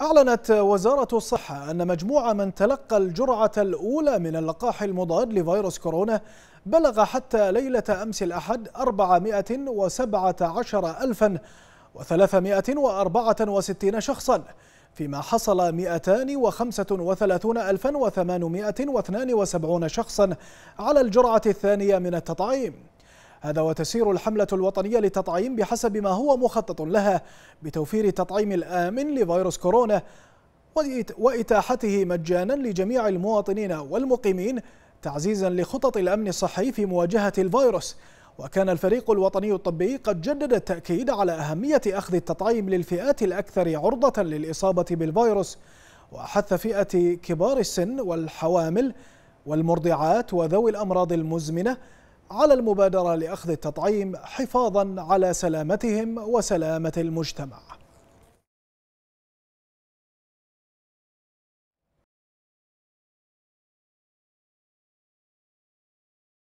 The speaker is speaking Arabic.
أعلنت وزارة الصحة أن مجموع من تلقى الجرعة الأولى من اللقاح المضاد لفيروس كورونا بلغ حتى ليلة أمس الأحد 417364 شخصا فيما حصل 235872 شخصا على الجرعة الثانية من التطعيم هذا وتسير الحملة الوطنية للتطعيم بحسب ما هو مخطط لها بتوفير التطعيم الآمن لفيروس كورونا وإتاحته مجانا لجميع المواطنين والمقيمين تعزيزا لخطط الأمن الصحي في مواجهة الفيروس وكان الفريق الوطني الطبي قد جدد التأكيد على أهمية أخذ التطعيم للفئات الأكثر عرضة للإصابة بالفيروس وحث فئة كبار السن والحوامل والمرضعات وذوي الأمراض المزمنة على المبادرة لأخذ التطعيم حفاظا على سلامتهم وسلامة المجتمع